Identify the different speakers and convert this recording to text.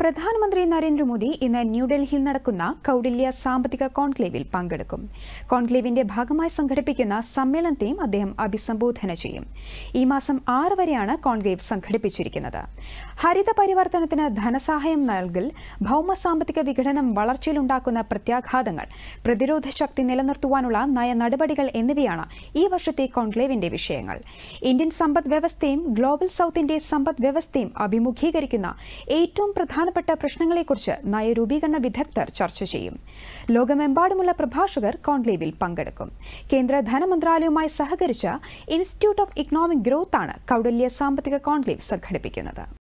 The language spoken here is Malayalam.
Speaker 1: പ്രധാനമന്ത്രി നരേന്ദ്രമോദി ഇന്ന് ന്യൂഡൽഹിയിൽ നടക്കുന്ന കൌടില്യ സാമ്പത്തിക കോൺക്ലേവിൽ പങ്കെടുക്കും കോൺക്ലേവിന്റെ ഭാഗമായി സംഘടിപ്പിക്കുന്ന സമ്മേളനത്തെയും അദ്ദേഹം അഭിസംബോധന ചെയ്യും ഈ മാസം ആറ് വരെയാണ് കോൺക്ലേവ് സംഘടിപ്പിച്ചിരിക്കുന്നത് ഹരിത പരിവർത്തനത്തിന് ധനസഹായം നൽകൽ ഭൗമ സാമ്പത്തിക വിഘടനം വളർച്ചയിലുണ്ടാക്കുന്ന പ്രത്യാഘാതങ്ങൾ പ്രതിരോധ ശക്തി നിലനിർത്തുവാനുള്ള നയ നടപടികൾ എന്നിവയാണ് ഈ വർഷത്തെ കോൺക്ലേവിന്റെ വിഷയങ്ങൾ ഇന്ത്യൻ സമ്പദ് വ്യവസ്ഥയും ഗ്ലോബൽ സൌത്തിന്റെ സമ്പദ് വ്യവസ്ഥയും അഭിമുഖീകരിക്കുന്ന ഏറ്റവും പ്രധാന പ്രധാനപ്പെട്ട പ്രശ്നങ്ങളെക്കുറിച്ച് നയരൂപീകരണ വിദഗ്ധർ ചർച്ച ചെയ്യും ലോകമെമ്പാടുമുള്ള പ്രഭാഷകർ കോൺക്ലേവിൽ പങ്കെടുക്കും കേന്ദ്ര ധനമന്ത്രാലയവുമായി സഹകരിച്ച ഇൻസ്റ്റിറ്റ്യൂട്ട് ഓഫ് ഇക്കണോമിക് ഗ്രോത്താണ് കൗടല്യ സാമ്പത്തിക കോൺക്ലേവ് സംഘടിപ്പിക്കുന്നത്